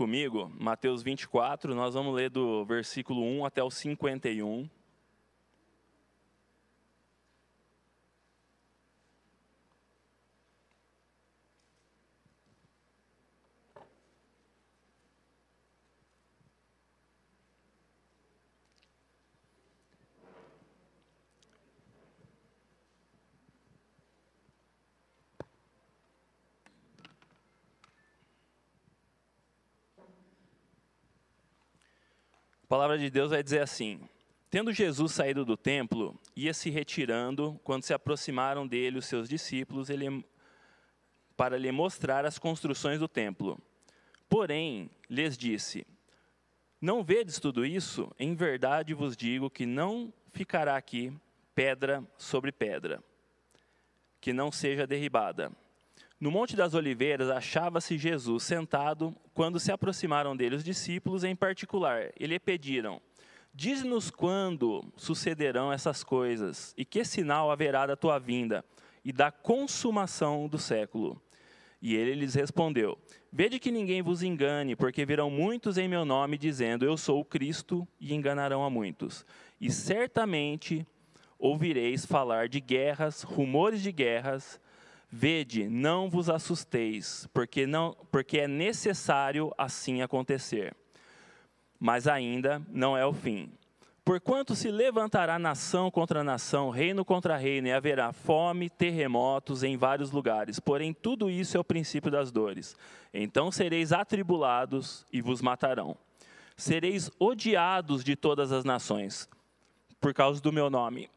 comigo, Mateus 24, nós vamos ler do versículo 1 até o 51. A palavra de Deus vai dizer assim: Tendo Jesus saído do templo, ia se retirando, quando se aproximaram dele os seus discípulos, ele, para lhe mostrar as construções do templo. Porém, lhes disse: Não vedes tudo isso? Em verdade vos digo que não ficará aqui pedra sobre pedra, que não seja derribada. No Monte das Oliveiras achava-se Jesus sentado quando se aproximaram dele os discípulos, em particular. ele lhe pediram: Diz-nos quando sucederão essas coisas e que sinal haverá da tua vinda e da consumação do século. E ele lhes respondeu: Vede que ninguém vos engane, porque virão muitos em meu nome dizendo: Eu sou o Cristo, e enganarão a muitos. E certamente ouvireis falar de guerras, rumores de guerras. Vede, não vos assusteis, porque, não, porque é necessário assim acontecer. Mas ainda não é o fim. Porquanto se levantará nação contra nação, reino contra reino, e haverá fome, terremotos em vários lugares. Porém, tudo isso é o princípio das dores. Então sereis atribulados e vos matarão. Sereis odiados de todas as nações, por causa do meu nome.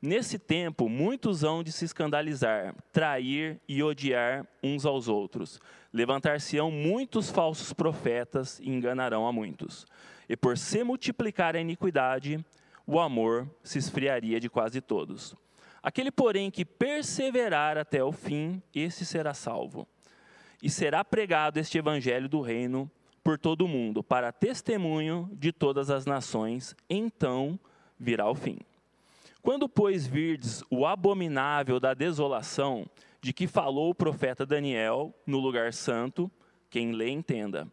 Nesse tempo, muitos hão de se escandalizar, trair e odiar uns aos outros. Levantar-se-ão muitos falsos profetas e enganarão a muitos. E por se multiplicar a iniquidade, o amor se esfriaria de quase todos. Aquele, porém, que perseverar até o fim, esse será salvo. E será pregado este evangelho do reino por todo o mundo, para testemunho de todas as nações. Então virá o fim. Quando, pois, virdes o abominável da desolação, de que falou o profeta Daniel no lugar santo, quem lê entenda.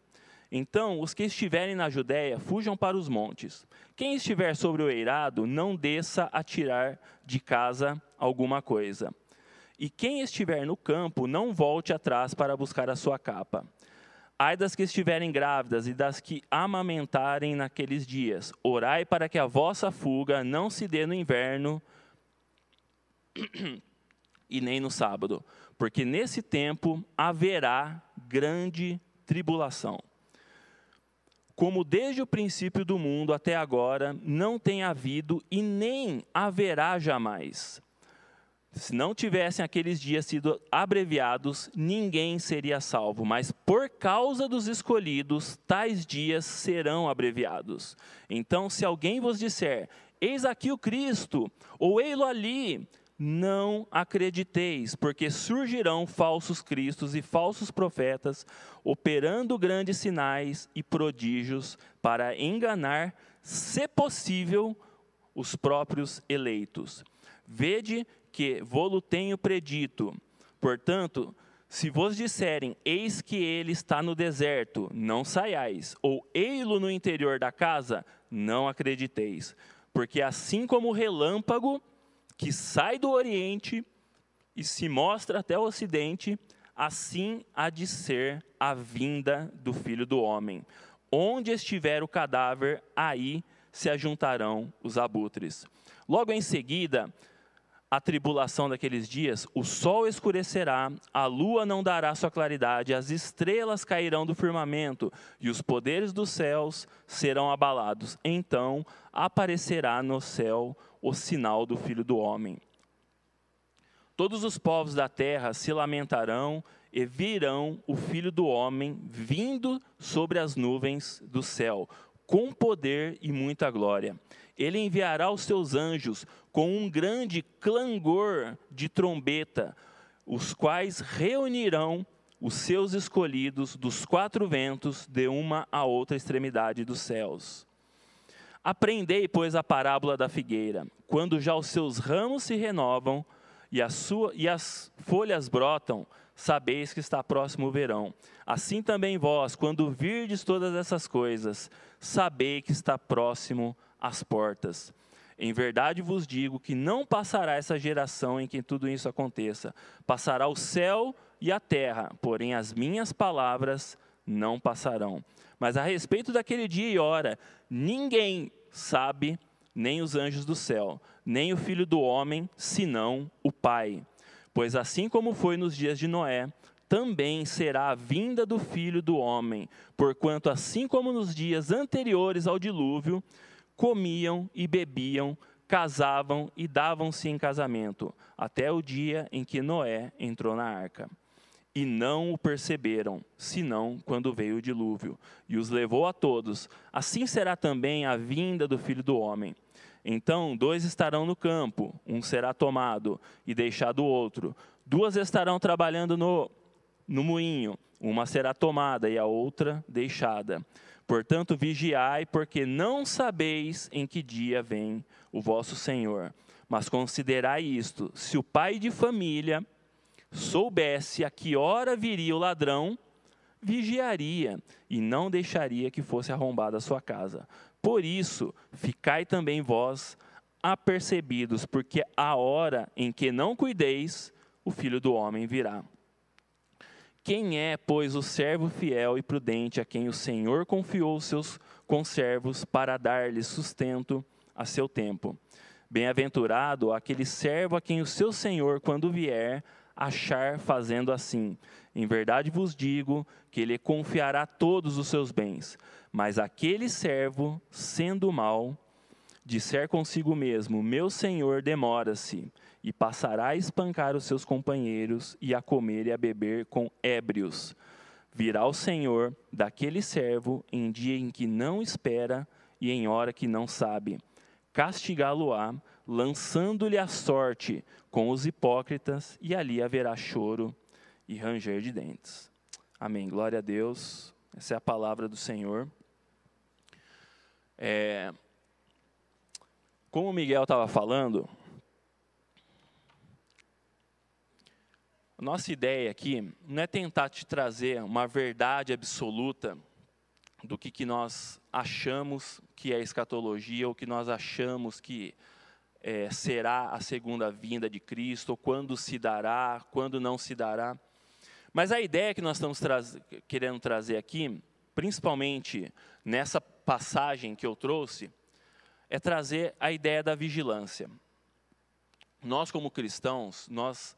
Então, os que estiverem na Judéia, fujam para os montes. Quem estiver sobre o eirado, não desça a tirar de casa alguma coisa. E quem estiver no campo, não volte atrás para buscar a sua capa. Ai das que estiverem grávidas e das que amamentarem naqueles dias, orai para que a vossa fuga não se dê no inverno e nem no sábado, porque nesse tempo haverá grande tribulação. Como desde o princípio do mundo até agora não tem havido e nem haverá jamais se não tivessem aqueles dias sido abreviados, ninguém seria salvo, mas por causa dos escolhidos, tais dias serão abreviados. Então, se alguém vos disser, eis aqui o Cristo, ou ei-lo ali, não acrediteis, porque surgirão falsos cristos e falsos profetas, operando grandes sinais e prodígios para enganar, se possível, os próprios eleitos. Vede porque vou-lo tenho predito. Portanto, se vos disserem, eis que ele está no deserto, não saiais, ou ei-lo no interior da casa, não acrediteis. Porque assim como o relâmpago que sai do oriente e se mostra até o ocidente, assim há de ser a vinda do filho do homem. Onde estiver o cadáver, aí se ajuntarão os abutres. Logo em seguida, a tribulação daqueles dias, o sol escurecerá, a lua não dará sua claridade, as estrelas cairão do firmamento e os poderes dos céus serão abalados. Então aparecerá no céu o sinal do Filho do Homem. Todos os povos da terra se lamentarão e virão o Filho do Homem vindo sobre as nuvens do céu, com poder e muita glória. Ele enviará os seus anjos com um grande clangor de trombeta, os quais reunirão os seus escolhidos dos quatro ventos de uma a outra extremidade dos céus. Aprendei, pois, a parábola da figueira. Quando já os seus ramos se renovam e, a sua, e as folhas brotam, sabeis que está próximo o verão. Assim também vós, quando virdes todas essas coisas, sabei que está próximo as portas. Em verdade vos digo que não passará essa geração em que tudo isso aconteça. Passará o céu e a terra, porém as minhas palavras não passarão. Mas a respeito daquele dia e hora, ninguém sabe, nem os anjos do céu, nem o filho do homem, senão o Pai. Pois assim como foi nos dias de Noé, também será a vinda do filho do homem, porquanto, assim como nos dias anteriores ao dilúvio, comiam e bebiam, casavam e davam-se em casamento, até o dia em que Noé entrou na arca. E não o perceberam, senão quando veio o dilúvio, e os levou a todos. Assim será também a vinda do filho do homem. Então, dois estarão no campo, um será tomado e deixado o outro. Duas estarão trabalhando no, no moinho, uma será tomada e a outra deixada. Portanto, vigiai, porque não sabeis em que dia vem o vosso Senhor. Mas considerai isto: se o pai de família soubesse a que hora viria o ladrão, vigiaria e não deixaria que fosse arrombada a sua casa. Por isso, ficai também vós apercebidos, porque a hora em que não cuideis, o filho do homem virá. Quem é, pois, o servo fiel e prudente a quem o Senhor confiou seus conservos para dar lhe sustento a seu tempo? Bem-aventurado aquele servo a quem o seu Senhor, quando vier, achar fazendo assim. Em verdade vos digo que ele confiará todos os seus bens. Mas aquele servo, sendo mau, disser consigo mesmo: Meu senhor demora-se e passará a espancar os seus companheiros e a comer e a beber com ébrios. Virá o Senhor daquele servo em dia em que não espera e em hora que não sabe. Castigá-lo-á, lançando-lhe a sorte com os hipócritas, e ali haverá choro e ranger de dentes. Amém. Glória a Deus. Essa é a palavra do Senhor. É, como o Miguel estava falando, Nossa ideia aqui não é tentar te trazer uma verdade absoluta do que, que nós achamos que é escatologia, ou que nós achamos que é, será a segunda vinda de Cristo, ou quando se dará, quando não se dará. Mas a ideia que nós estamos tra querendo trazer aqui, principalmente nessa passagem que eu trouxe, é trazer a ideia da vigilância. Nós, como cristãos, nós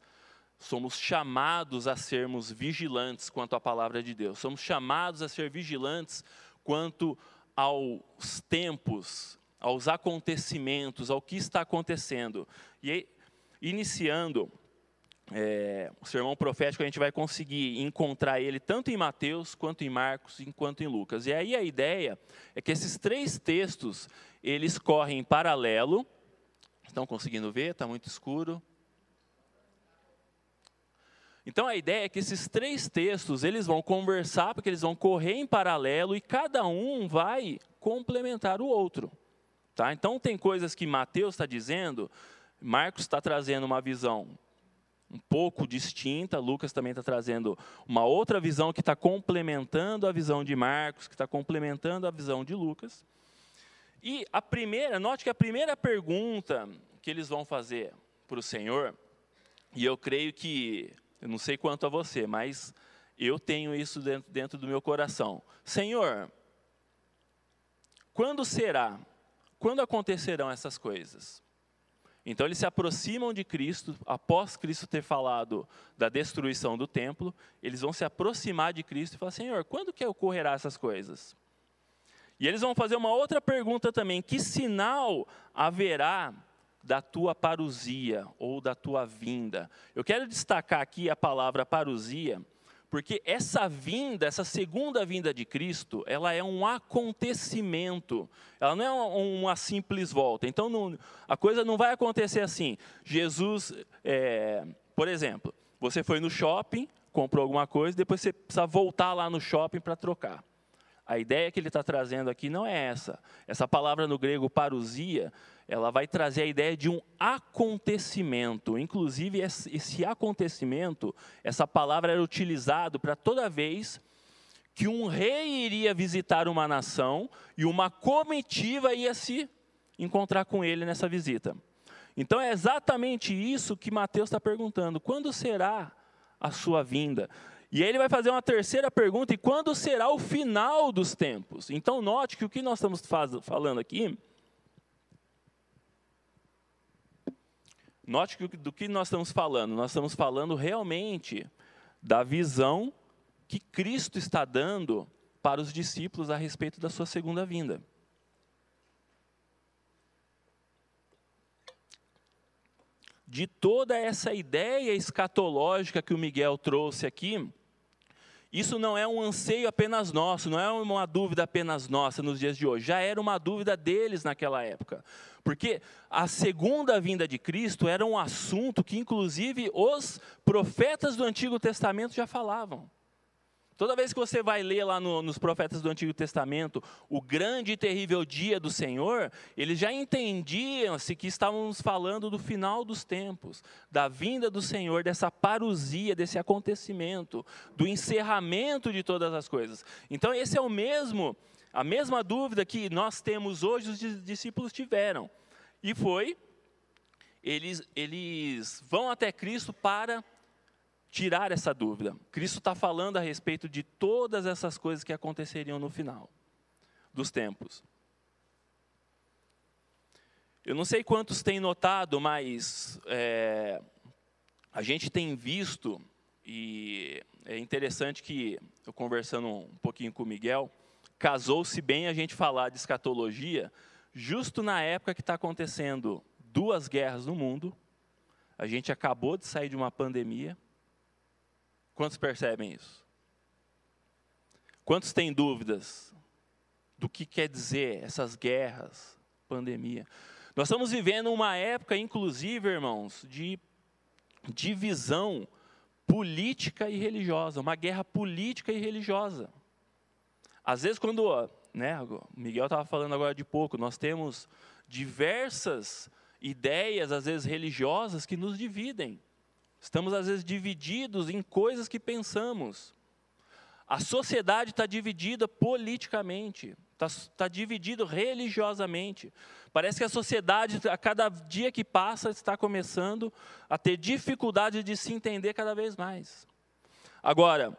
somos chamados a sermos vigilantes quanto à palavra de Deus, somos chamados a ser vigilantes quanto aos tempos, aos acontecimentos, ao que está acontecendo. E iniciando é, o sermão profético, a gente vai conseguir encontrar ele tanto em Mateus, quanto em Marcos, quanto em Lucas. E aí a ideia é que esses três textos, eles correm em paralelo. Estão conseguindo ver? Está muito escuro. Então a ideia é que esses três textos, eles vão conversar, porque eles vão correr em paralelo e cada um vai complementar o outro. Tá? Então tem coisas que Mateus está dizendo, Marcos está trazendo uma visão um pouco distinta. Lucas também está trazendo uma outra visão que está complementando a visão de Marcos, que está complementando a visão de Lucas. E a primeira, note que a primeira pergunta que eles vão fazer para o Senhor, e eu creio que eu não sei quanto a você, mas eu tenho isso dentro, dentro do meu coração. Senhor, quando será? Quando acontecerão essas coisas? Então eles se aproximam de Cristo, após Cristo ter falado da destruição do templo, eles vão se aproximar de Cristo e falar: Senhor, quando que ocorrerá essas coisas? E eles vão fazer uma outra pergunta também: que sinal haverá da tua parusia ou da tua vinda. Eu quero destacar aqui a palavra parusia, porque essa vinda, essa segunda vinda de Cristo, ela é um acontecimento, ela não é uma, simples volta. Então, não, a coisa não vai acontecer assim. Jesus, é, por exemplo, você foi no shopping, comprou alguma coisa, depois você precisa voltar lá no shopping para trocar. A ideia que ele está trazendo aqui não é essa. Essa palavra no grego parusia ela vai trazer a ideia de um acontecimento. Inclusive, esse acontecimento, essa palavra era utilizado para toda vez que um rei iria visitar uma nação e uma comitiva ia se encontrar com ele nessa visita. Então é exatamente isso que Mateus está perguntando: quando será a sua vinda? E aí ele vai fazer uma terceira pergunta: e quando será o final dos tempos? Então note que o que nós estamos falando aqui Note que do que nós estamos falando, nós estamos falando realmente da visão que Cristo está dando para os discípulos a respeito da sua segunda vinda. De toda essa ideia escatológica que o Miguel trouxe aqui, isso não é um anseio apenas nosso, não é uma dúvida apenas nossa nos dias de hoje, já era uma dúvida deles naquela época. Porque a segunda vinda de Cristo era um assunto que, inclusive, os profetas do Antigo Testamento já falavam. Toda vez que você vai ler lá no, nos profetas do Antigo Testamento o grande e terrível dia do Senhor, eles já entendiam-se que estávamos falando do final dos tempos, da vinda do Senhor, dessa parusia, desse acontecimento, do encerramento de todas as coisas. Então, esse é o mesmo, a mesma dúvida que nós temos hoje, os discípulos tiveram. E foi, eles, eles vão até Cristo para tirar essa dúvida. Cristo está falando a respeito de todas essas coisas que aconteceriam no final dos tempos. Eu não sei quantos têm notado, mas é, a gente tem visto, e é interessante que, eu conversando um pouquinho com o Miguel, casou-se bem a gente falar de escatologia, justo na época que está acontecendo duas guerras no mundo, a gente acabou de sair de uma pandemia, Quantos percebem isso? Quantos têm dúvidas do que quer dizer essas guerras, pandemia? Nós estamos vivendo uma época, inclusive, irmãos, de divisão política e religiosa, uma guerra política e religiosa. Às vezes, quando né, o Miguel estava falando agora de pouco, nós temos diversas ideias, às vezes religiosas, que nos dividem. Estamos, às vezes, divididos em coisas que pensamos. A sociedade está dividida politicamente, está tá dividido religiosamente. Parece que a sociedade, a cada dia que passa, está começando a ter dificuldade de se entender cada vez mais. Agora,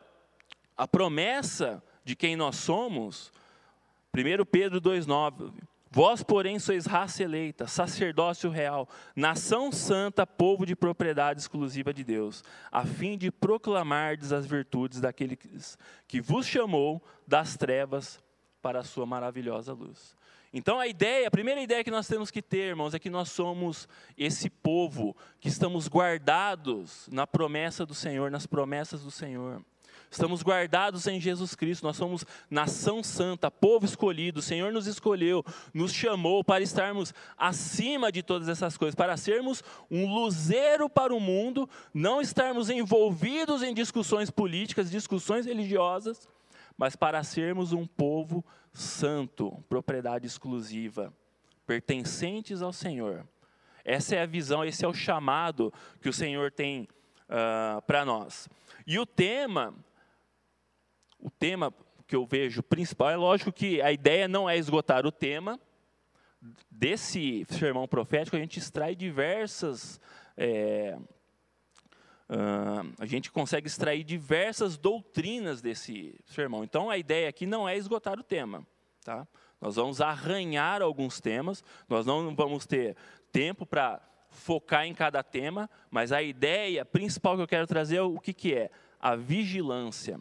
a promessa de quem nós somos, 1 Pedro 2,9, Vós, porém, sois raça eleita, sacerdócio real, nação santa, povo de propriedade exclusiva de Deus, a fim de proclamardes as virtudes daquele que vos chamou das trevas para a sua maravilhosa luz. Então a ideia, a primeira ideia que nós temos que ter, irmãos, é que nós somos esse povo que estamos guardados na promessa do Senhor, nas promessas do Senhor estamos guardados em Jesus Cristo, nós somos nação santa, povo escolhido, o Senhor nos escolheu, nos chamou para estarmos acima de todas essas coisas, para sermos um luzeiro para o mundo, não estarmos envolvidos em discussões políticas, discussões religiosas, mas para sermos um povo santo, propriedade exclusiva, pertencentes ao Senhor. Essa é a visão, esse é o chamado que o Senhor tem uh, para nós. E o tema o tema que eu vejo principal é lógico que a ideia não é esgotar o tema desse sermão profético. A gente extrai diversas é, uh, a gente consegue extrair diversas doutrinas desse sermão. Então, a ideia aqui não é esgotar o tema. Tá? Nós vamos arranhar alguns temas, nós não vamos ter tempo para focar em cada tema, mas a ideia principal que eu quero trazer é o que, que é a vigilância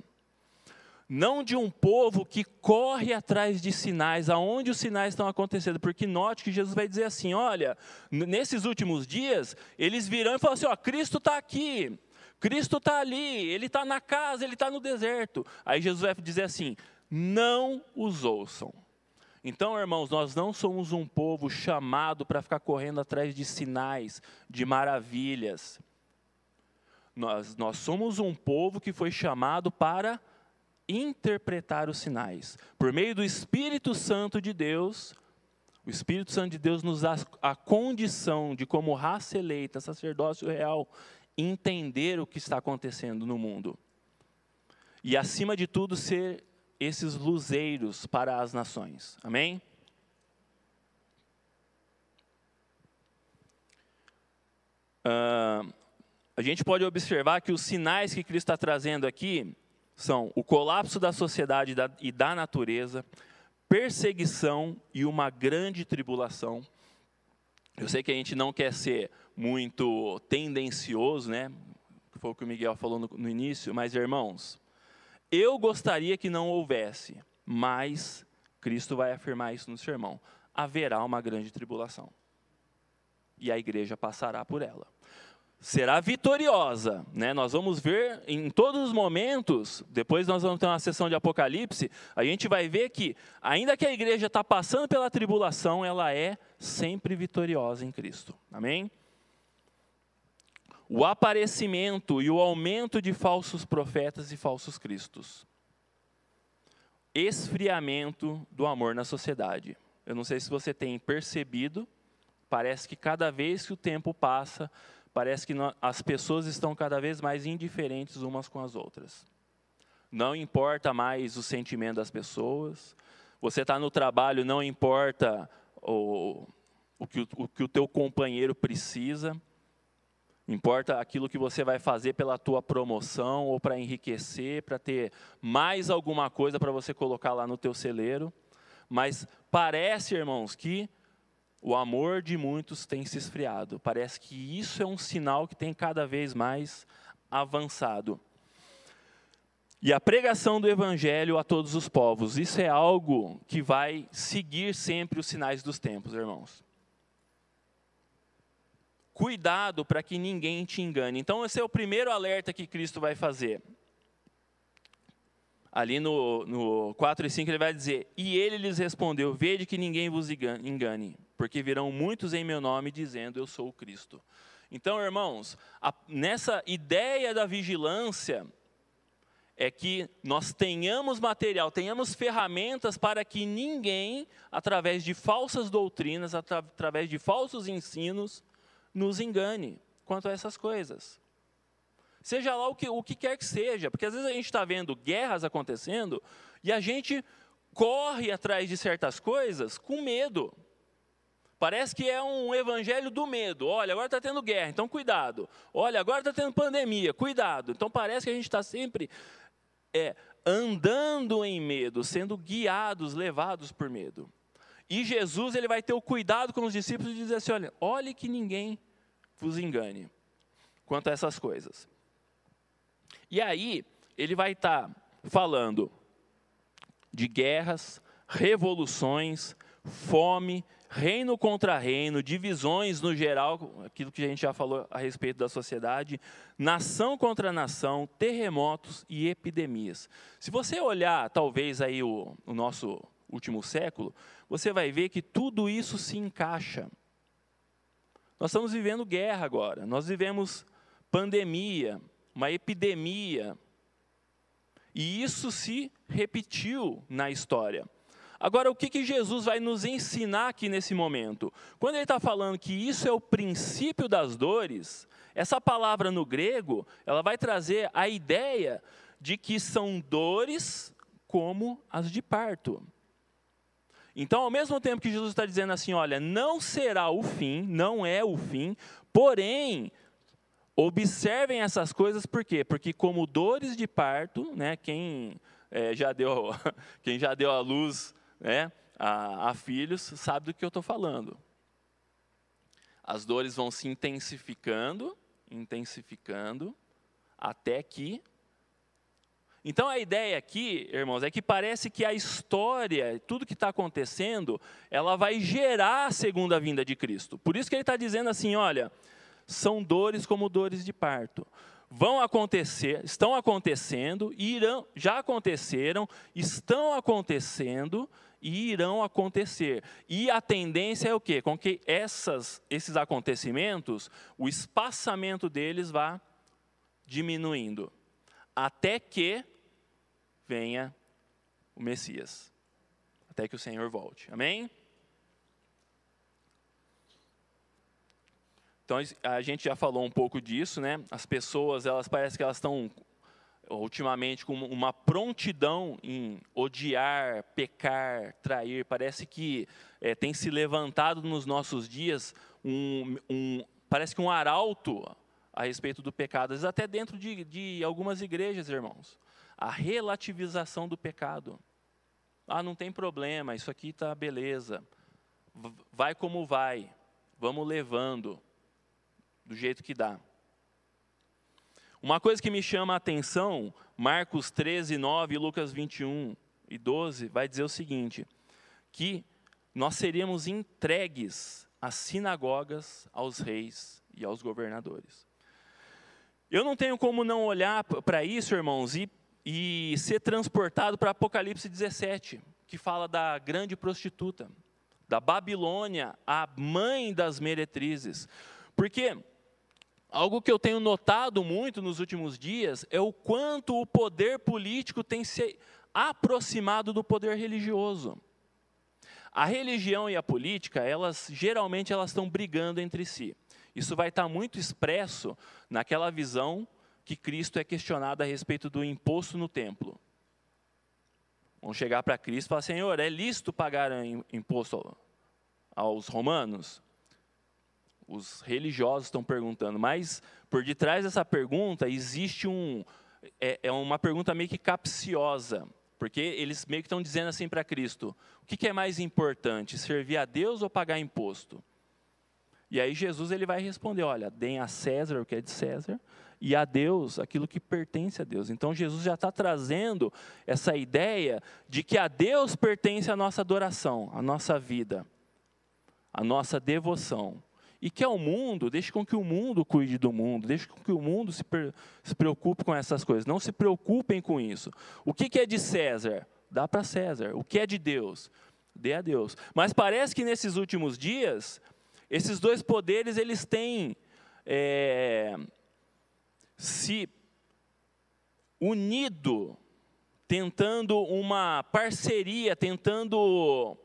não de um povo que corre atrás de sinais, aonde os sinais estão acontecendo, porque note que Jesus vai dizer assim: olha, nesses últimos dias, eles virão e falam assim: ó, Cristo está aqui, Cristo está ali, ele está na casa, ele está no deserto. Aí Jesus vai dizer assim: não os ouçam. Então, irmãos, nós não somos um povo chamado para ficar correndo atrás de sinais, de maravilhas. Nós, nós somos um povo que foi chamado para interpretar os sinais. Por meio do Espírito Santo de Deus, o Espírito Santo de Deus nos dá a condição de, como raça eleita, sacerdócio real, entender o que está acontecendo no mundo. E, acima de tudo, ser esses luzeiros para as nações. Amém? Uh, a gente pode observar que os sinais que Cristo está trazendo aqui são o colapso da sociedade e da natureza, perseguição e uma grande tribulação. Eu sei que a gente não quer ser muito tendencioso, né? Foi o que o Miguel falou no, no início, mas irmãos, eu gostaria que não houvesse, mas Cristo vai afirmar isso no sermão: haverá uma grande tribulação e a igreja passará por ela será vitoriosa. Né? Nós vamos ver em todos os momentos, depois nós vamos ter uma sessão de Apocalipse, a gente vai ver que, ainda que a igreja está passando pela tribulação, ela é sempre vitoriosa em Cristo. Amém? O aparecimento e o aumento de falsos profetas e falsos cristos. Esfriamento do amor na sociedade. Eu não sei se você tem percebido, parece que cada vez que o tempo passa, Parece que as pessoas estão cada vez mais indiferentes umas com as outras. Não importa mais o sentimento das pessoas. Você está no trabalho, não importa o, o, que, o, que o teu companheiro precisa. Importa aquilo que você vai fazer pela tua promoção ou para enriquecer, para ter mais alguma coisa para você colocar lá no teu celeiro. Mas parece, irmãos, que o amor de muitos tem se esfriado. Parece que isso é um sinal que tem cada vez mais avançado. E a pregação do evangelho a todos os povos, isso é algo que vai seguir sempre os sinais dos tempos, irmãos. Cuidado para que ninguém te engane. Então, esse é o primeiro alerta que Cristo vai fazer. Ali no, no 4 e 5 ele vai dizer: E ele lhes respondeu: Vede que ninguém vos engane porque virão muitos em meu nome dizendo eu sou o Cristo. Então, irmãos, a, nessa ideia da vigilância é que nós tenhamos material, tenhamos ferramentas para que ninguém, através de falsas doutrinas, atra, através de falsos ensinos, nos engane quanto a essas coisas. Seja lá o que, o que quer que seja, porque às vezes a gente está vendo guerras acontecendo e a gente corre atrás de certas coisas com medo. Parece que é um evangelho do medo. Olha, agora está tendo guerra, então cuidado. Olha, agora está tendo pandemia, cuidado. Então parece que a gente está sempre é, andando em medo, sendo guiados, levados por medo. E Jesus ele vai ter o cuidado com os discípulos de dizer assim: olha, olhe que ninguém vos engane quanto a essas coisas. E aí, ele vai estar tá falando de guerras, revoluções, fome, reino contra reino, divisões no geral, aquilo que a gente já falou a respeito da sociedade, nação contra nação, terremotos e epidemias. Se você olhar, talvez, aí o, o nosso último século, você vai ver que tudo isso se encaixa. Nós estamos vivendo guerra agora, nós vivemos pandemia, uma epidemia, e isso se repetiu na história. Agora, o que, que Jesus vai nos ensinar aqui nesse momento? Quando ele está falando que isso é o princípio das dores, essa palavra no grego, ela vai trazer a ideia de que são dores como as de parto. Então, ao mesmo tempo que Jesus está dizendo assim, olha, não será o fim, não é o fim, porém, observem essas coisas, por quê? Porque como dores de parto, né, quem é, já deu quem já deu a luz né, a, a filhos, sabe do que eu estou falando. As dores vão se intensificando, intensificando, até que. Então a ideia aqui, irmãos, é que parece que a história, tudo que está acontecendo, ela vai gerar a segunda vinda de Cristo. Por isso que ele está dizendo assim: olha, são dores como dores de parto. Vão acontecer, estão acontecendo, irão, já aconteceram, estão acontecendo, e irão acontecer. E a tendência é o quê? Com que essas, esses acontecimentos, o espaçamento deles vá diminuindo, até que venha o Messias, até que o Senhor volte. Amém? Então a gente já falou um pouco disso, né? As pessoas, elas parece que elas estão ultimamente com uma prontidão em odiar, pecar, trair. Parece que é, tem se levantado nos nossos dias um, um, parece que um arauto a respeito do pecado, às vezes até dentro de, de algumas igrejas, irmãos. A relativização do pecado. Ah, não tem problema, isso aqui está beleza. Vai como vai, vamos levando, do jeito que dá. Uma coisa que me chama a atenção, Marcos 13, 9 e Lucas 21 e 12, vai dizer o seguinte: que nós seríamos entregues às sinagogas, aos reis e aos governadores. Eu não tenho como não olhar para isso, irmãos, e, e ser transportado para Apocalipse 17, que fala da grande prostituta, da Babilônia, a mãe das meretrizes. Porque Algo que eu tenho notado muito nos últimos dias é o quanto o poder político tem se aproximado do poder religioso. A religião e a política, elas geralmente elas estão brigando entre si. Isso vai estar muito expresso naquela visão que Cristo é questionado a respeito do imposto no templo. Vão chegar para Cristo e falar: Senhor, é lícito pagar imposto aos romanos? os religiosos estão perguntando, mas por detrás dessa pergunta existe um é, é uma pergunta meio que capciosa, porque eles meio que estão dizendo assim para Cristo: o que, que é mais importante, servir a Deus ou pagar imposto? E aí Jesus ele vai responder: olha, deem a César o que é de César e a Deus aquilo que pertence a Deus. Então Jesus já está trazendo essa ideia de que a Deus pertence a nossa adoração, a nossa vida, a nossa devoção e quer é o mundo, deixe com que o mundo cuide do mundo, deixe com que o mundo se, se preocupe com essas coisas. Não se preocupem com isso. O que, que é de César? Dá para César. O que é de Deus? Dê a Deus. Mas parece que nesses últimos dias, esses dois poderes eles têm é, se unido, tentando uma parceria, tentando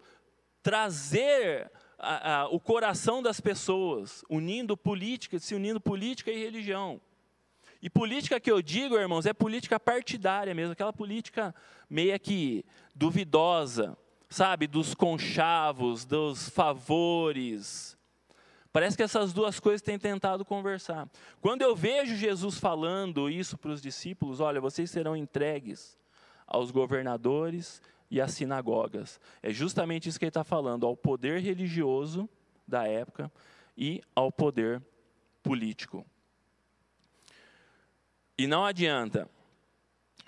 trazer a, a, o coração das pessoas, unindo política, se unindo política e religião. E política que eu digo, irmãos, é política partidária mesmo, aquela política meia que duvidosa, sabe, dos conchavos, dos favores. Parece que essas duas coisas têm tentado conversar. Quando eu vejo Jesus falando isso para os discípulos, olha, vocês serão entregues aos governadores e as sinagogas. É justamente isso que ele está falando, ao poder religioso da época e ao poder político. E não adianta,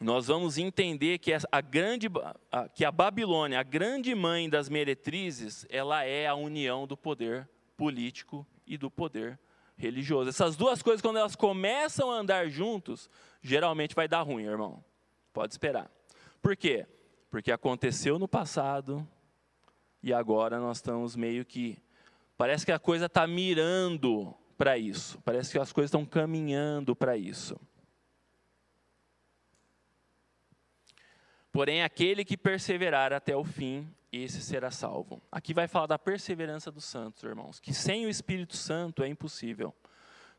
nós vamos entender que a, grande, que a Babilônia, a grande mãe das meretrizes, ela é a união do poder político e do poder religioso. Essas duas coisas, quando elas começam a andar juntos, geralmente vai dar ruim, irmão. Pode esperar. Por quê? porque aconteceu no passado e agora nós estamos meio que. Parece que a coisa está mirando para isso, parece que as coisas estão caminhando para isso. Porém, aquele que perseverar até o fim, esse será salvo. Aqui vai falar da perseverança dos santos, irmãos, que sem o Espírito Santo é impossível.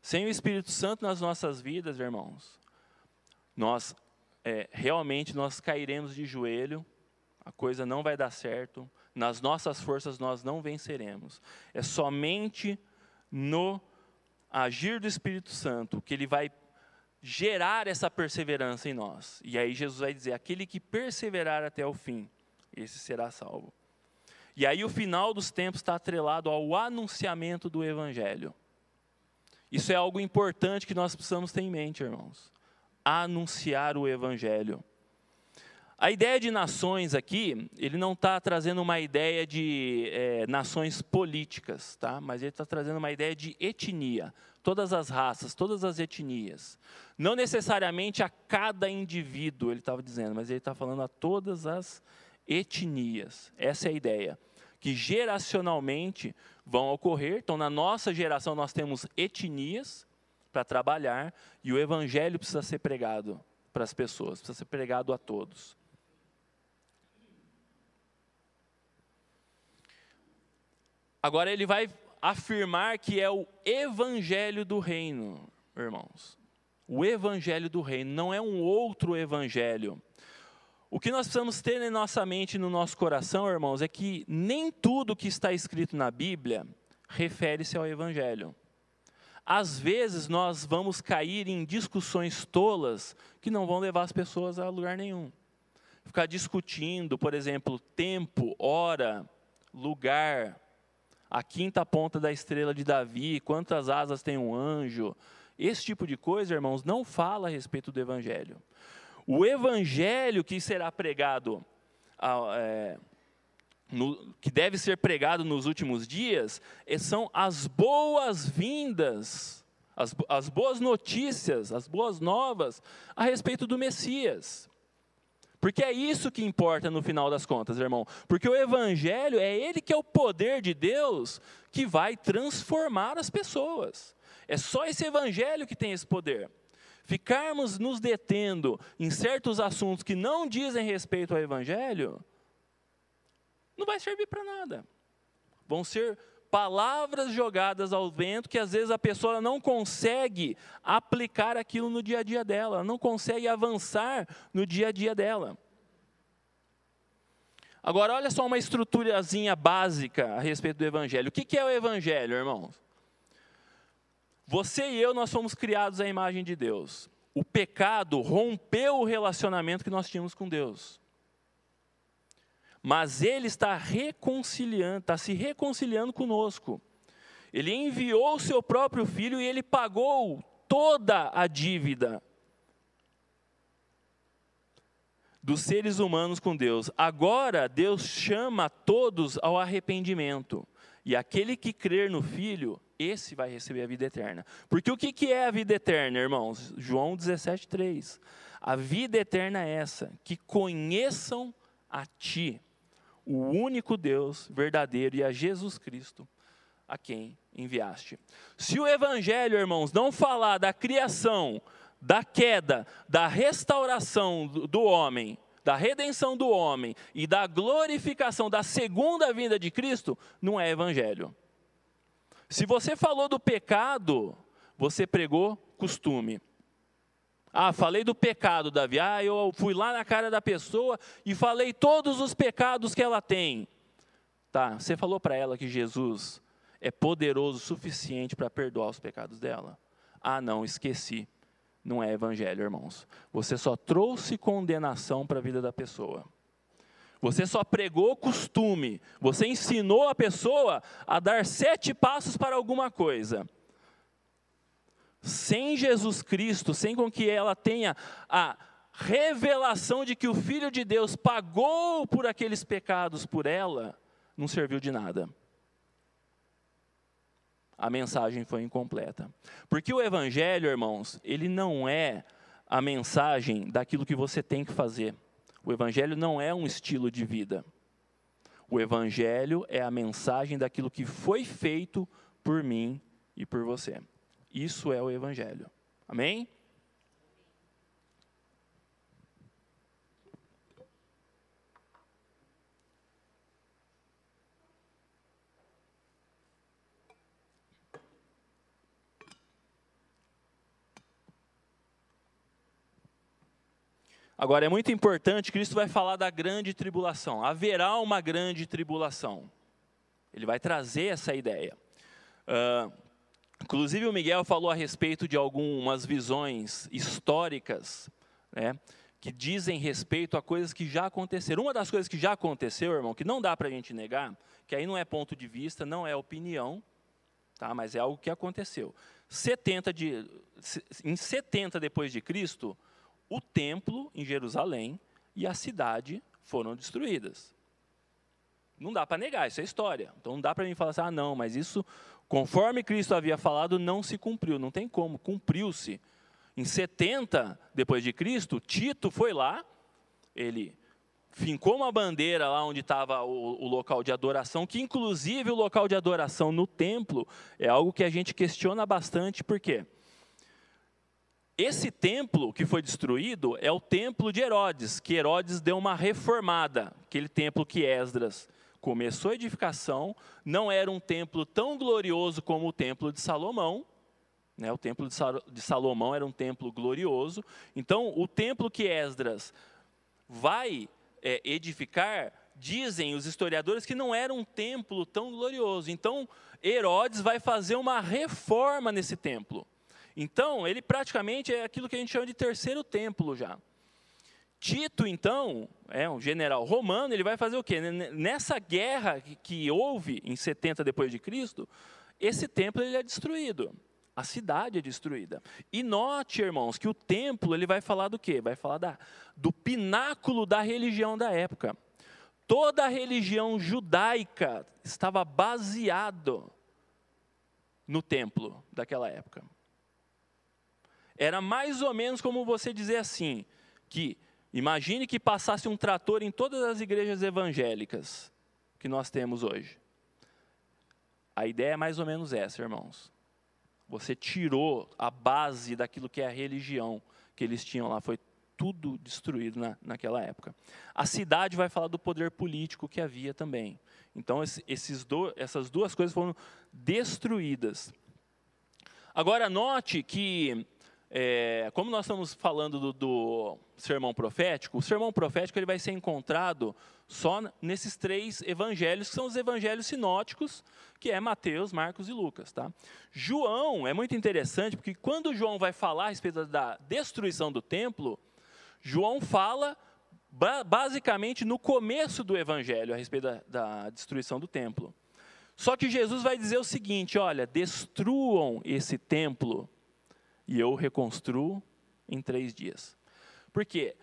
Sem o Espírito Santo nas nossas vidas, irmãos, nós é, realmente nós cairemos de joelho, a coisa não vai dar certo, nas nossas forças nós não venceremos. É somente no agir do Espírito Santo que ele vai gerar essa perseverança em nós. E aí Jesus vai dizer: aquele que perseverar até o fim, esse será salvo. E aí o final dos tempos está atrelado ao anunciamento do evangelho. Isso é algo importante que nós precisamos ter em mente, irmãos anunciar o evangelho. A ideia de nações aqui, ele não está trazendo uma ideia de é, nações políticas, tá? mas ele está trazendo uma ideia de etnia. Todas as raças, todas as etnias. Não necessariamente a cada indivíduo, ele estava dizendo, mas ele está falando a todas as etnias. Essa é a ideia. Que geracionalmente vão ocorrer. Então, na nossa geração, nós temos etnias, para trabalhar e o evangelho precisa ser pregado para as pessoas, precisa ser pregado a todos. Agora ele vai afirmar que é o evangelho do reino, irmãos. O evangelho do reino não é um outro evangelho. O que nós precisamos ter em nossa mente no nosso coração, irmãos, é que nem tudo que está escrito na Bíblia refere-se ao evangelho. Às vezes nós vamos cair em discussões tolas que não vão levar as pessoas a lugar nenhum. Ficar discutindo, por exemplo, tempo, hora, lugar, a quinta ponta da estrela de Davi, quantas asas tem um anjo. Esse tipo de coisa, irmãos, não fala a respeito do Evangelho. O Evangelho que será pregado. Ah, é, no, que deve ser pregado nos últimos dias é, são as boas-vindas, as, as boas notícias, as boas novas a respeito do Messias. Porque é isso que importa no final das contas, irmão. Porque o Evangelho é ele que é o poder de Deus que vai transformar as pessoas. É só esse Evangelho que tem esse poder. Ficarmos nos detendo em certos assuntos que não dizem respeito ao Evangelho, não vai servir para nada. Vão ser palavras jogadas ao vento que às vezes a pessoa não consegue aplicar aquilo no dia a dia dela, não consegue avançar no dia a dia dela. Agora, olha só uma estruturazinha básica a respeito do Evangelho. O que é o Evangelho, irmãos? Você e eu, nós fomos criados à imagem de Deus. O pecado rompeu o relacionamento que nós tínhamos com Deus mas ele está reconciliando, está se reconciliando conosco. Ele enviou o seu próprio filho e ele pagou toda a dívida dos seres humanos com Deus. Agora Deus chama todos ao arrependimento. E aquele que crer no filho, esse vai receber a vida eterna. Porque o que é a vida eterna, irmãos? João 17,3. A vida eterna é essa, que conheçam a ti, o único Deus verdadeiro e a Jesus Cristo, a quem enviaste. Se o Evangelho, irmãos, não falar da criação, da queda, da restauração do homem, da redenção do homem e da glorificação da segunda vinda de Cristo, não é Evangelho. Se você falou do pecado, você pregou costume. Ah, falei do pecado, Davi. Ah, eu fui lá na cara da pessoa e falei todos os pecados que ela tem. Tá, você falou para ela que Jesus é poderoso o suficiente para perdoar os pecados dela? Ah, não, esqueci. Não é evangelho, irmãos. Você só trouxe condenação para a vida da pessoa. Você só pregou costume. Você ensinou a pessoa a dar sete passos para alguma coisa sem Jesus Cristo, sem com que ela tenha a revelação de que o Filho de Deus pagou por aqueles pecados por ela, não serviu de nada. A mensagem foi incompleta. Porque o Evangelho, irmãos, ele não é a mensagem daquilo que você tem que fazer. O Evangelho não é um estilo de vida. O Evangelho é a mensagem daquilo que foi feito por mim e por você. Isso é o Evangelho. Amém? Agora, é muito importante, Cristo vai falar da grande tribulação. Haverá uma grande tribulação. Ele vai trazer essa ideia. Uh, Inclusive, o Miguel falou a respeito de algumas visões históricas, né, que dizem respeito a coisas que já aconteceram. Uma das coisas que já aconteceu, irmão, que não dá para a gente negar, que aí não é ponto de vista, não é opinião, tá, mas é algo que aconteceu. 70 de, em 70 depois de Cristo, o templo em Jerusalém e a cidade foram destruídas. Não dá para negar, isso é história. Então não dá para mim falar assim, ah, não, mas isso, conforme Cristo havia falado, não se cumpriu. Não tem como, cumpriu-se. Em 70 depois de Cristo, Tito foi lá, ele fincou uma bandeira lá onde estava o, o, local de adoração, que inclusive o local de adoração no templo é algo que a gente questiona bastante, porque esse templo que foi destruído é o templo de Herodes, que Herodes deu uma reformada, aquele templo que Esdras começou a edificação, não era um templo tão glorioso como o templo de Salomão. Né? O templo de Salomão era um templo glorioso. Então, o templo que Esdras vai é, edificar, dizem os historiadores que não era um templo tão glorioso. Então, Herodes vai fazer uma reforma nesse templo. Então, ele praticamente é aquilo que a gente chama de terceiro templo já. Tito, então, é um general romano, ele vai fazer o quê? Nessa guerra que houve em 70 depois de Cristo, esse templo ele é destruído. A cidade é destruída. E note, irmãos, que o templo ele vai falar do quê? Vai falar da, do pináculo da religião da época. Toda a religião judaica estava baseado no templo daquela época. Era mais ou menos como você dizer assim, que Imagine que passasse um trator em todas as igrejas evangélicas que nós temos hoje. A ideia é mais ou menos essa, irmãos. Você tirou a base daquilo que é a religião que eles tinham lá, foi tudo destruído na, naquela época. A cidade vai falar do poder político que havia também. Então, esses do, essas duas coisas foram destruídas. Agora, note que é, como nós estamos falando do, do, sermão profético, o sermão profético ele vai ser encontrado só nesses três evangelhos, que são os evangelhos sinóticos, que é Mateus, Marcos e Lucas. Tá? João é muito interessante, porque quando João vai falar a respeito da destruição do templo, João fala basicamente no começo do evangelho a respeito da, da destruição do templo. Só que Jesus vai dizer o seguinte: olha, destruam esse templo e eu reconstruo em três dias. Por quê?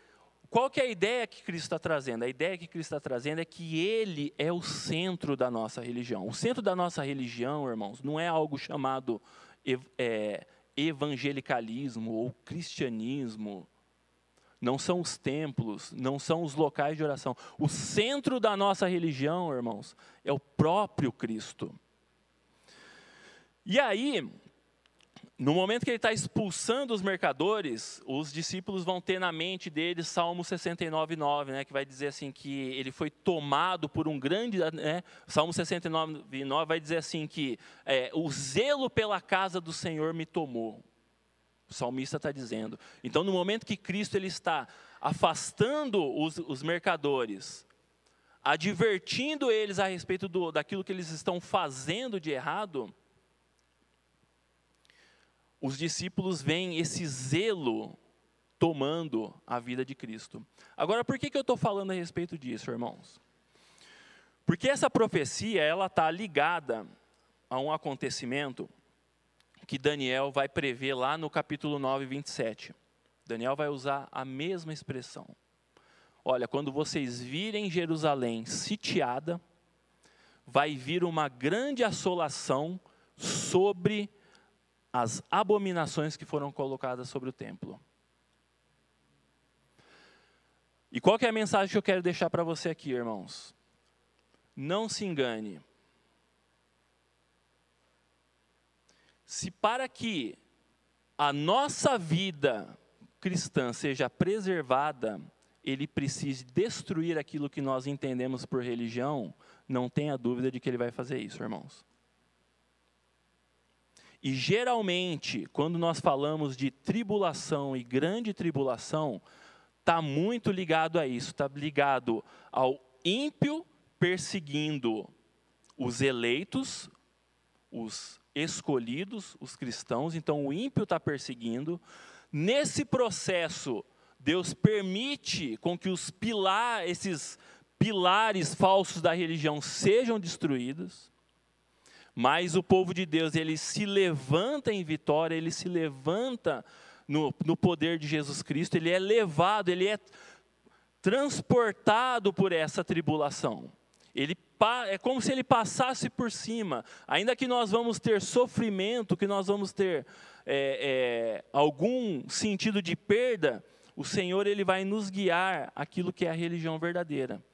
Qual que é a ideia que Cristo está trazendo? A ideia que Cristo está trazendo é que Ele é o centro da nossa religião. O centro da nossa religião, irmãos, não é algo chamado é, evangelicalismo ou cristianismo. Não são os templos, não são os locais de oração. O centro da nossa religião, irmãos, é o próprio Cristo. E aí, no momento que ele está expulsando os mercadores, os discípulos vão ter na mente deles Salmo 69, 9, né, que vai dizer assim que ele foi tomado por um grande. Né, Salmo 69, 9 vai dizer assim que é, o zelo pela casa do Senhor me tomou. O salmista está dizendo. Então, no momento que Cristo ele está afastando os, os mercadores, advertindo eles a respeito do, daquilo que eles estão fazendo de errado os discípulos veem esse zelo tomando a vida de Cristo. Agora, por que, que eu estou falando a respeito disso, irmãos? Porque essa profecia ela está ligada a um acontecimento que Daniel vai prever lá no capítulo 9, 27. Daniel vai usar a mesma expressão. Olha, quando vocês virem Jerusalém sitiada, vai vir uma grande assolação sobre Jerusalém as abominações que foram colocadas sobre o templo. E qual é a mensagem que eu quero deixar para você aqui, irmãos? Não se engane. Se para que a nossa vida cristã seja preservada, ele precise destruir aquilo que nós entendemos por religião, não tenha dúvida de que ele vai fazer isso, irmãos. E geralmente, quando nós falamos de tribulação e grande tribulação, está muito ligado a isso, está ligado ao ímpio perseguindo os eleitos, os escolhidos, os cristãos. Então, o ímpio está perseguindo. Nesse processo, Deus permite com que os pilar, esses pilares falsos da religião sejam destruídos. Mas o povo de Deus, ele se levanta em vitória, ele se levanta no, no poder de Jesus Cristo, ele é levado, ele é transportado por essa tribulação. Ele é como se ele passasse por cima. Ainda que nós vamos ter sofrimento, que nós vamos ter é, é, algum sentido de perda, o Senhor ele vai nos guiar aquilo que é a religião verdadeira,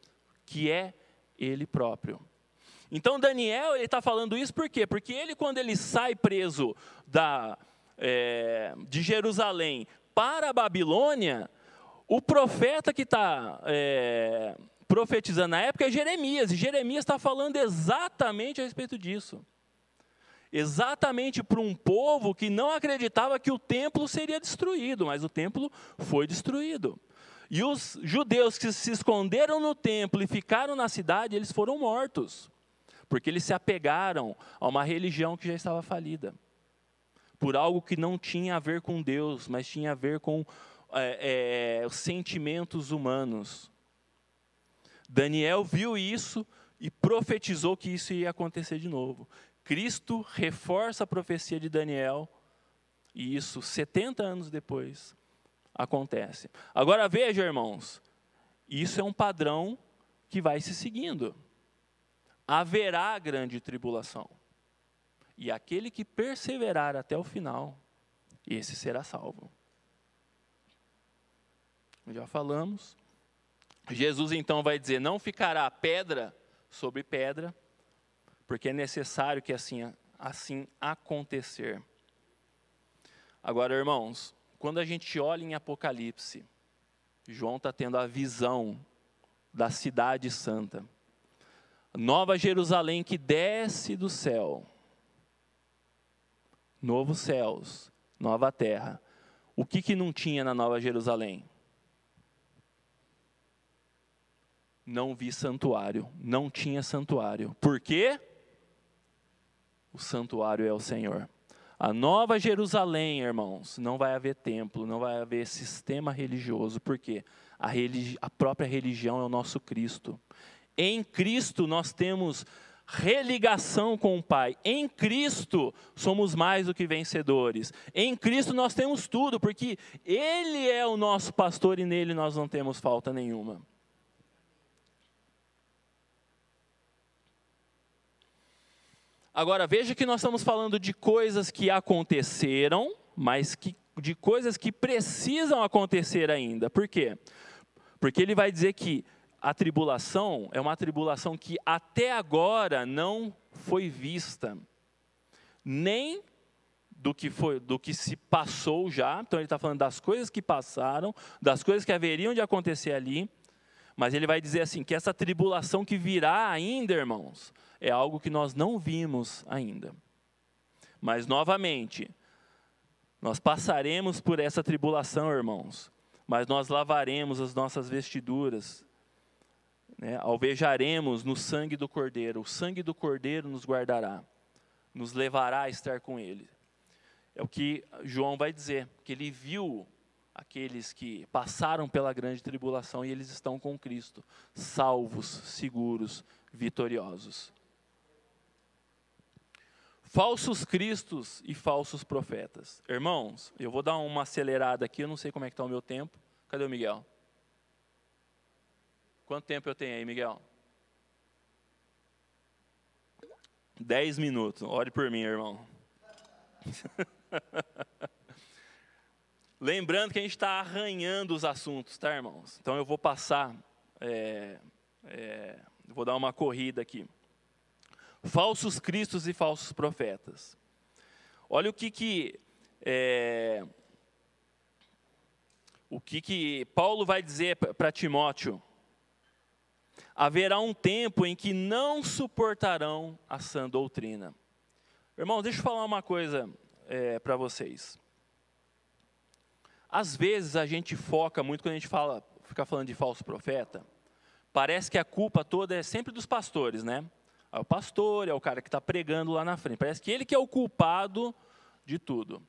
que é Ele próprio. Então Daniel ele está falando isso por quê? Porque ele quando ele sai preso da, é, de Jerusalém para a Babilônia, o profeta que está é, profetizando na época é Jeremias, e Jeremias está falando exatamente a respeito disso. Exatamente para um povo que não acreditava que o templo seria destruído, mas o templo foi destruído. E os judeus que se esconderam no templo e ficaram na cidade, eles foram mortos porque eles se apegaram a uma religião que já estava falida, por algo que não tinha a ver com Deus, mas tinha a ver com é, é, os sentimentos humanos. Daniel viu isso e profetizou que isso ia acontecer de novo. Cristo reforça a profecia de Daniel e isso, 70 anos depois, acontece. Agora veja, irmãos, isso é um padrão que vai se seguindo haverá grande tribulação. E aquele que perseverar até o final, esse será salvo. Já falamos. Jesus então vai dizer: não ficará pedra sobre pedra, porque é necessário que assim, assim acontecer. Agora, irmãos, quando a gente olha em Apocalipse, João está tendo a visão da Cidade Santa Nova Jerusalém que desce do céu. Novos céus, nova terra. O que, que não tinha na Nova Jerusalém? Não vi santuário, não tinha santuário. Por quê? O santuário é o Senhor. A Nova Jerusalém, irmãos, não vai haver templo, não vai haver sistema religioso, porque a, religi a própria religião é o nosso Cristo. Em Cristo nós temos religação com o Pai. Em Cristo somos mais do que vencedores. Em Cristo nós temos tudo, porque Ele é o nosso pastor e nele nós não temos falta nenhuma. Agora veja que nós estamos falando de coisas que aconteceram, mas que, de coisas que precisam acontecer ainda. Por quê? Porque ele vai dizer que a tribulação é uma tribulação que até agora não foi vista, nem do que, foi, do que se passou já. Então, ele está falando das coisas que passaram, das coisas que haveriam de acontecer ali. Mas ele vai dizer assim: que essa tribulação que virá ainda, irmãos, é algo que nós não vimos ainda. Mas, novamente, nós passaremos por essa tribulação, irmãos, mas nós lavaremos as nossas vestiduras né, alvejaremos no sangue do Cordeiro, o sangue do Cordeiro nos guardará, nos levará a estar com ele. É o que João vai dizer, que ele viu aqueles que passaram pela grande tribulação e eles estão com Cristo, salvos, seguros, vitoriosos. Falsos cristos e falsos profetas. Irmãos, eu vou dar uma acelerada aqui, eu não sei como é que está o meu tempo. Cadê o Miguel? Quanto tempo eu tenho aí, Miguel? Dez minutos. Ore por mim, irmão. Lembrando que a gente está arranhando os assuntos, tá, irmãos? Então eu vou passar, é, é, vou dar uma corrida aqui. Falsos cristos e falsos profetas. Olha o que que é, o que que Paulo vai dizer para Timóteo haverá um tempo em que não suportarão a sã doutrina. Irmão, deixa eu falar uma coisa é, para vocês. Às vezes a gente foca muito quando a gente fala, fica falando de falso profeta, parece que a culpa toda é sempre dos pastores, né? É o pastor, é o cara que está pregando lá na frente. Parece que ele que é o culpado de tudo.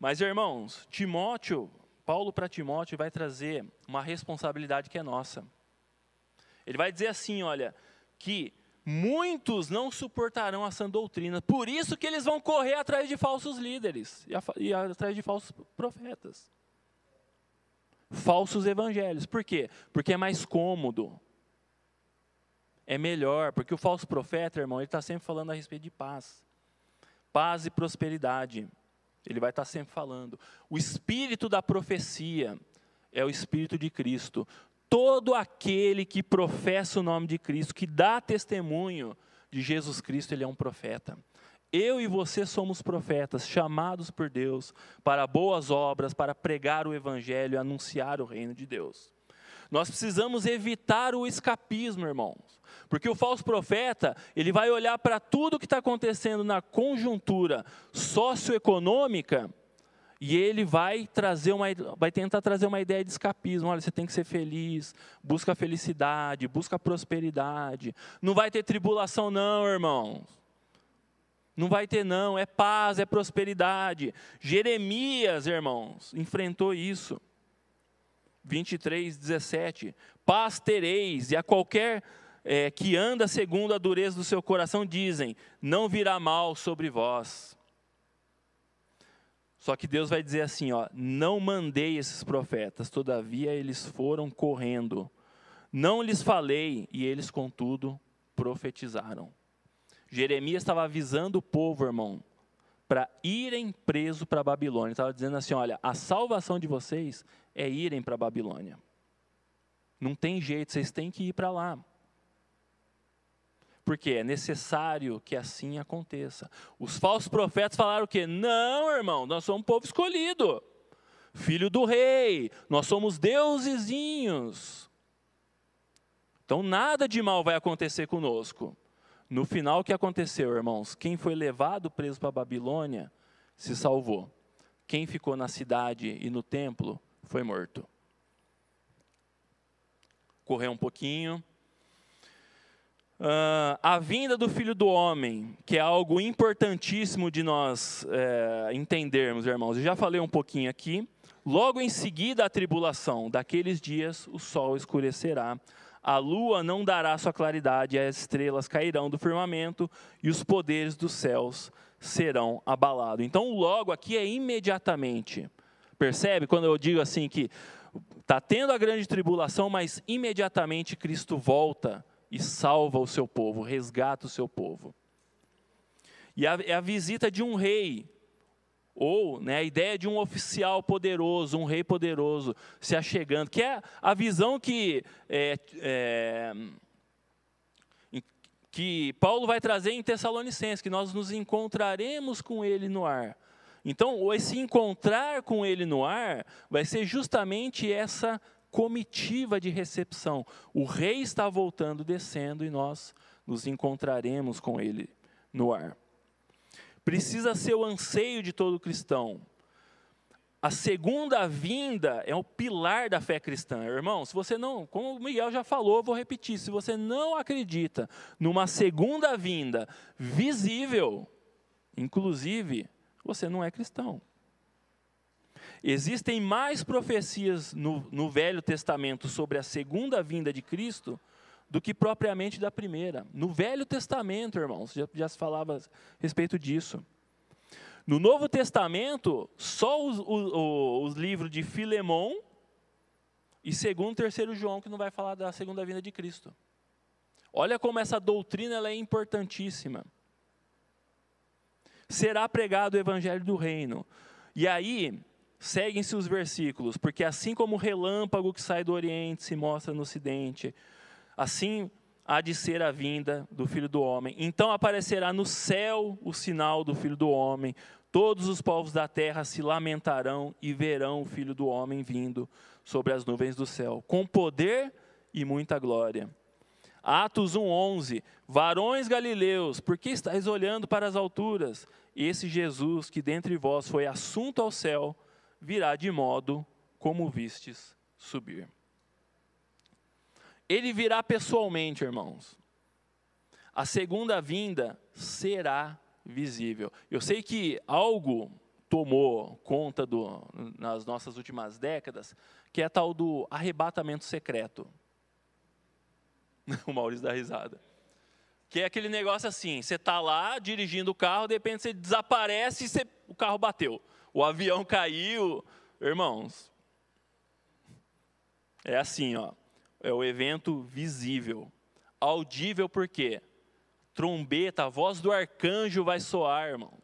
Mas, irmãos, Timóteo, Paulo para Timóteo vai trazer uma responsabilidade que é nossa. Ele vai dizer assim, olha, que muitos não suportarão a sã doutrina, por isso que eles vão correr atrás de falsos líderes e atrás de falsos profetas. Falsos evangelhos. Por quê? Porque é mais cômodo. É melhor, porque o falso profeta, irmão, ele está sempre falando a respeito de paz. Paz e prosperidade. Ele vai estar tá sempre falando. O espírito da profecia é o espírito de Cristo todo aquele que professa o nome de Cristo, que dá testemunho de Jesus Cristo, ele é um profeta. Eu e você somos profetas, chamados por Deus para boas obras, para pregar o Evangelho, anunciar o reino de Deus. Nós precisamos evitar o escapismo, irmãos, porque o falso profeta ele vai olhar para tudo que está acontecendo na conjuntura socioeconômica e ele vai trazer uma, vai tentar trazer uma ideia de escapismo. Olha, você tem que ser feliz, busca felicidade, busca prosperidade. Não vai ter tribulação, não, irmão. Não vai ter, não. É paz, é prosperidade. Jeremias, irmãos, enfrentou isso. 23, 17. Paz tereis, e a qualquer é, que anda segundo a dureza do seu coração, dizem: Não virá mal sobre vós. Só que Deus vai dizer assim, ó, não mandei esses profetas, todavia eles foram correndo. Não lhes falei, e eles contudo profetizaram. Jeremias estava avisando o povo, irmão, para irem preso para a Babilônia. Estava dizendo assim: olha, a salvação de vocês é irem para a Babilônia. Não tem jeito, vocês têm que ir para lá porque é necessário que assim aconteça. Os falsos profetas falaram o quê? Não, irmão, nós somos um povo escolhido, filho do rei, nós somos deusezinhos. Então nada de mal vai acontecer conosco. No final, o que aconteceu, irmãos? Quem foi levado preso para a Babilônia se salvou. Quem ficou na cidade e no templo foi morto. Correu um pouquinho, Uh, a vinda do Filho do Homem, que é algo importantíssimo de nós é, entendermos, irmãos. Eu já falei um pouquinho aqui. Logo em seguida a tribulação, daqueles dias o sol escurecerá, a lua não dará sua claridade, as estrelas cairão do firmamento e os poderes dos céus serão abalados. Então, logo aqui é imediatamente. Percebe quando eu digo assim que está tendo a grande tribulação, mas imediatamente Cristo volta e salva o seu povo, resgata o seu povo. E a, é a visita de um rei, ou né, a ideia de um oficial poderoso, um rei poderoso se achegando, que é a visão que, é, é, que Paulo vai trazer em Tessalonicenses, que nós nos encontraremos com ele no ar. Então, esse encontrar com ele no ar vai ser justamente essa comitiva de recepção. O rei está voltando, descendo, e nós nos encontraremos com ele no ar. Precisa ser o anseio de todo cristão. A segunda vinda é o pilar da fé cristã. Irmão, se você não, como o Miguel já falou, eu vou repetir, se você não acredita numa segunda vinda visível, inclusive, você não é cristão. Existem mais profecias no, no Velho Testamento sobre a segunda vinda de Cristo do que propriamente da primeira. No Velho Testamento, irmãos, já, já se falava a respeito disso. No Novo Testamento, só os, os, os livros de Filemão e segundo, terceiro João, que não vai falar da segunda vinda de Cristo. Olha como essa doutrina ela é importantíssima. Será pregado o evangelho do reino. E aí, Seguem-se os versículos, porque assim como o relâmpago que sai do Oriente se mostra no Ocidente, assim há de ser a vinda do Filho do Homem. Então aparecerá no céu o sinal do Filho do Homem. Todos os povos da terra se lamentarão e verão o Filho do Homem vindo sobre as nuvens do céu, com poder e muita glória. Atos 1:11 Varões galileus, por que estáis olhando para as alturas? Esse Jesus que dentre vós foi assunto ao céu, virá de modo como vistes subir. Ele virá pessoalmente, irmãos. A segunda vinda será visível. Eu sei que algo tomou conta do, nas nossas últimas décadas, que é tal do arrebatamento secreto. O Maurício dá risada. Que é aquele negócio assim, você está lá dirigindo o carro, de repente você desaparece e você, o carro bateu o avião caiu. Irmãos, é assim, ó. É o evento visível. Audível por quê? Trombeta, a voz do arcanjo vai soar, irmãos.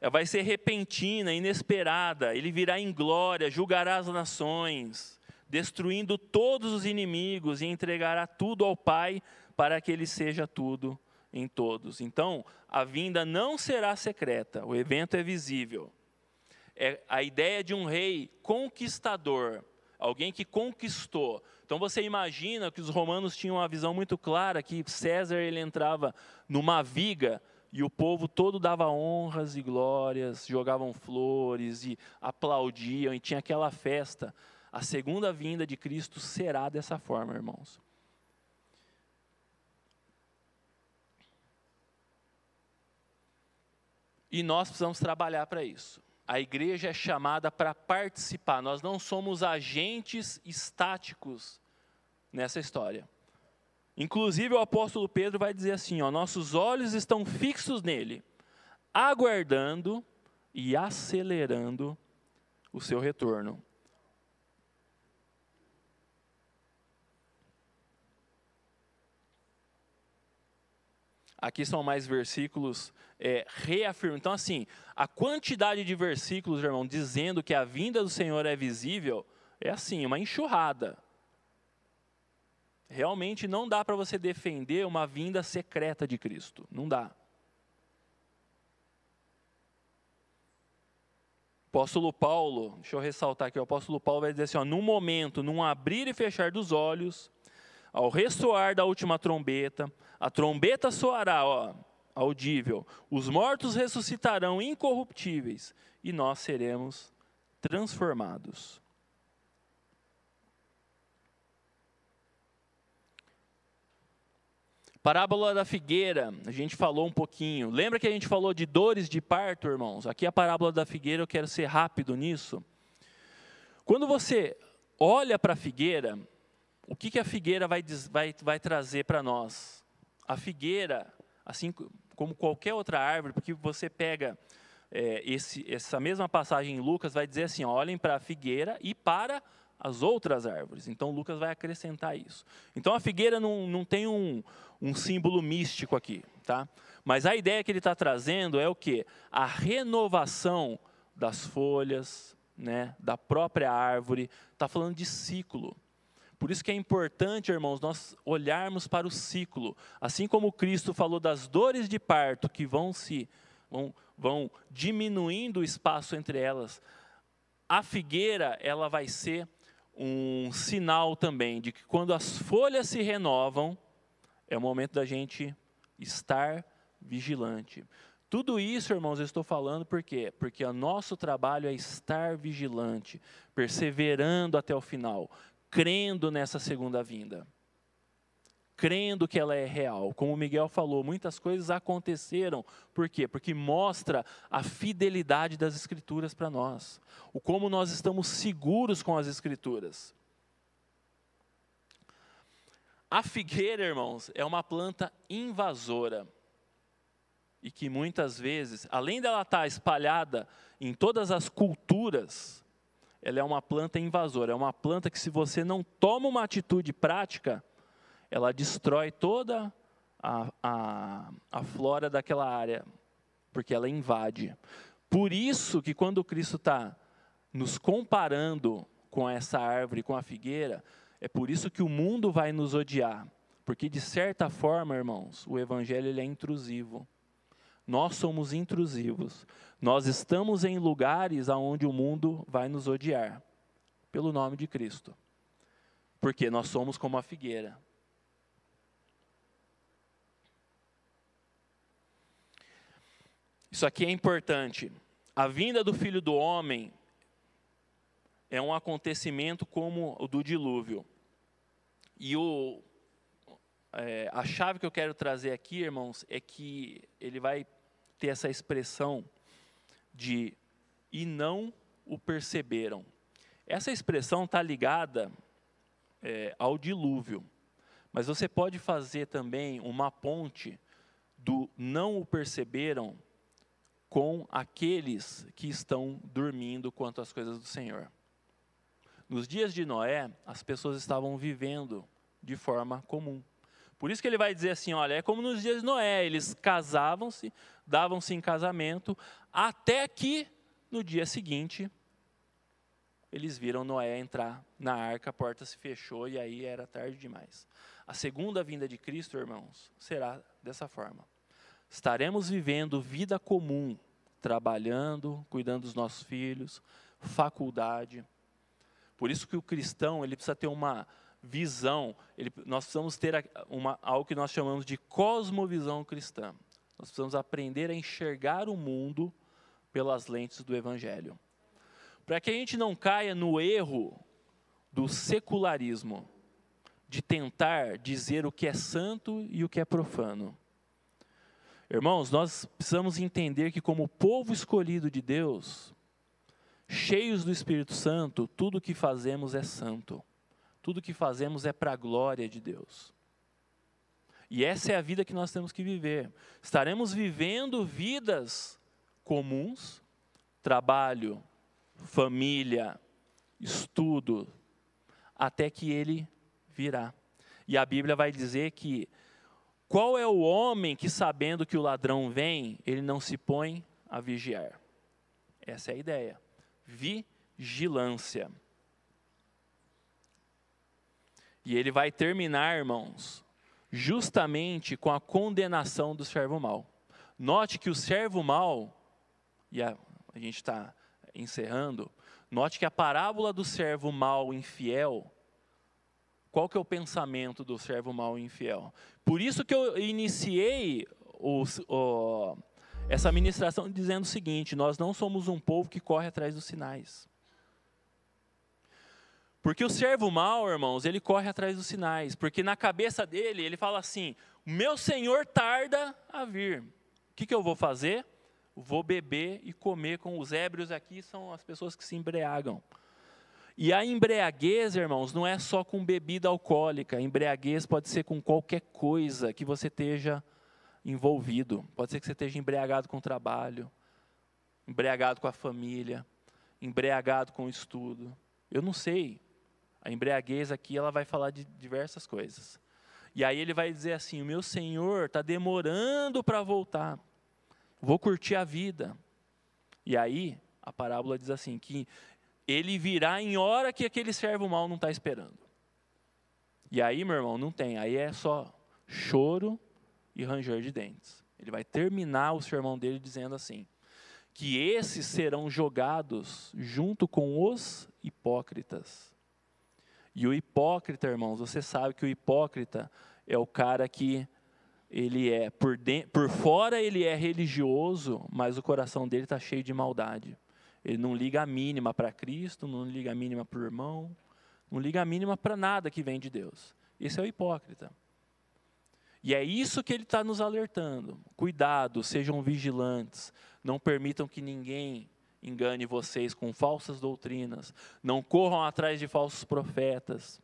É, vai ser repentina, inesperada. Ele virá em glória, julgará as nações, destruindo todos os inimigos e entregará tudo ao Pai para que ele seja tudo em todos. Então, a vinda não será secreta, o evento é visível. É a ideia de um rei conquistador, alguém que conquistou. Então você imagina que os romanos tinham uma visão muito clara que César ele entrava numa viga e o povo todo dava honras e glórias, jogavam flores e aplaudiam e tinha aquela festa. A segunda vinda de Cristo será dessa forma, irmãos. E nós precisamos trabalhar para isso. A igreja é chamada para participar, nós não somos agentes estáticos nessa história. Inclusive, o apóstolo Pedro vai dizer assim: ó, nossos olhos estão fixos nele, aguardando e acelerando o seu retorno. Aqui são mais versículos é, reafirmam. Então, assim, a quantidade de versículos, irmão, dizendo que a vinda do Senhor é visível, é assim, uma enxurrada. Realmente não dá para você defender uma vinda secreta de Cristo. Não dá. O apóstolo Paulo, deixa eu ressaltar aqui, o apóstolo Paulo vai dizer assim: ó, num momento, num abrir e fechar dos olhos, ao ressoar da última trombeta, a trombeta soará, ó, audível. Os mortos ressuscitarão incorruptíveis e nós seremos transformados. Parábola da figueira, a gente falou um pouquinho. Lembra que a gente falou de dores de parto, irmãos? Aqui a parábola da figueira, eu quero ser rápido nisso. Quando você olha para a figueira, o que, que a figueira vai, vai, vai trazer para nós? A figueira, assim como qualquer outra árvore, porque você pega é, esse, essa mesma passagem em Lucas, vai dizer assim: olhem para a figueira e para as outras árvores. Então, Lucas vai acrescentar isso. Então, a figueira não, não tem um, um símbolo místico aqui, tá? Mas a ideia que ele está trazendo é o que? A renovação das folhas, né, da própria árvore. Está falando de ciclo. Por isso que é importante, irmãos, nós olharmos para o ciclo. Assim como Cristo falou das dores de parto que vão se vão, vão diminuindo o espaço entre elas, a figueira ela vai ser um sinal também de que quando as folhas se renovam, é o momento da gente estar vigilante. Tudo isso, irmãos, eu estou falando por quê? Porque o nosso trabalho é estar vigilante, perseverando até o final, crendo nessa segunda vinda, crendo que ela é real. Como o Miguel falou, muitas coisas aconteceram. Por quê? Porque mostra a fidelidade das Escrituras para nós, o como nós estamos seguros com as Escrituras. A figueira, irmãos, é uma planta invasora e que muitas vezes, além dela estar tá espalhada em todas as culturas, ela é uma planta invasora, é uma planta que se você não toma uma atitude prática, ela destrói toda a, a, a flora daquela área, porque ela invade. Por isso que quando Cristo está nos comparando com essa árvore, com a figueira, é por isso que o mundo vai nos odiar, porque de certa forma, irmãos, o evangelho ele é intrusivo. Nós somos intrusivos. Nós estamos em lugares aonde o mundo vai nos odiar, pelo nome de Cristo. Porque nós somos como a figueira. Isso aqui é importante. A vinda do filho do homem é um acontecimento como o do dilúvio. E o, é, a chave que eu quero trazer aqui, irmãos, é que ele vai ter essa expressão de e não o perceberam. Essa expressão está ligada é, ao dilúvio, mas você pode fazer também uma ponte do não o perceberam com aqueles que estão dormindo quanto às coisas do Senhor. Nos dias de Noé, as pessoas estavam vivendo de forma comum. Por isso que ele vai dizer assim: olha, é como nos dias de Noé, eles casavam-se, davam-se em casamento, até que no dia seguinte eles viram Noé entrar na arca, a porta se fechou e aí era tarde demais. A segunda vinda de Cristo, irmãos, será dessa forma. Estaremos vivendo vida comum, trabalhando, cuidando dos nossos filhos, faculdade. Por isso que o cristão, ele precisa ter uma visão. Ele, nós precisamos ter uma, algo que nós chamamos de cosmovisão cristã. Nós precisamos aprender a enxergar o mundo pelas lentes do Evangelho. Para que a gente não caia no erro do secularismo, de tentar dizer o que é santo e o que é profano. Irmãos, nós precisamos entender que, como povo escolhido de Deus, cheios do Espírito Santo, tudo o que fazemos é santo. Tudo que fazemos é para a glória de Deus. E essa é a vida que nós temos que viver. Estaremos vivendo vidas comuns, trabalho, família, estudo, até que ele virá. E a Bíblia vai dizer que qual é o homem que sabendo que o ladrão vem, ele não se põe a vigiar? Essa é a ideia. Vigilância. E ele vai terminar, irmãos, justamente com a condenação do servo mal. Note que o servo mal, e a, a gente está encerrando, note que a parábola do servo mal infiel, qual que é o pensamento do servo mal infiel? Por isso que eu iniciei o, o, essa ministração dizendo o seguinte: nós não somos um povo que corre atrás dos sinais. Porque o servo mau, irmãos, ele corre atrás dos sinais. Porque na cabeça dele, ele fala assim: Meu senhor tarda a vir. O que, que eu vou fazer? Vou beber e comer com os ébrios aqui, são as pessoas que se embriagam. E a embriaguez, irmãos, não é só com bebida alcoólica. A embriaguez pode ser com qualquer coisa que você esteja envolvido. Pode ser que você esteja embriagado com o trabalho, embriagado com a família, embriagado com o estudo. Eu não sei. A embriaguez aqui ela vai falar de diversas coisas. E aí ele vai dizer assim: o meu Senhor está demorando para voltar, vou curtir a vida. E aí a parábola diz assim: que ele virá em hora que aquele servo mal não está esperando. E aí, meu irmão, não tem. Aí é só choro e ranger de dentes. Ele vai terminar o sermão dele dizendo assim: que esses serão jogados junto com os hipócritas. E o hipócrita, irmãos, você sabe que o hipócrita é o cara que ele é por, de por fora ele é religioso, mas o coração dele está cheio de maldade. Ele não liga a mínima para Cristo, não liga a mínima para o irmão, não liga a mínima para nada que vem de Deus. Esse é o hipócrita. E é isso que ele está nos alertando. Cuidado, sejam vigilantes, não permitam que ninguém engane vocês com falsas doutrinas, não corram atrás de falsos profetas,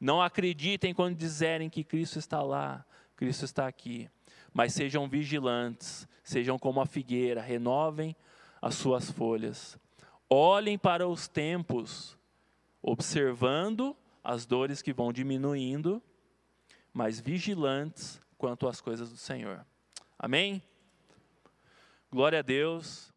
não acreditem quando disserem que Cristo está lá, Cristo está aqui. Mas sejam vigilantes, sejam como a figueira, renovem as suas folhas. Olhem para os tempos, observando as dores que vão diminuindo, mas vigilantes quanto às coisas do Senhor. Amém? Glória a Deus.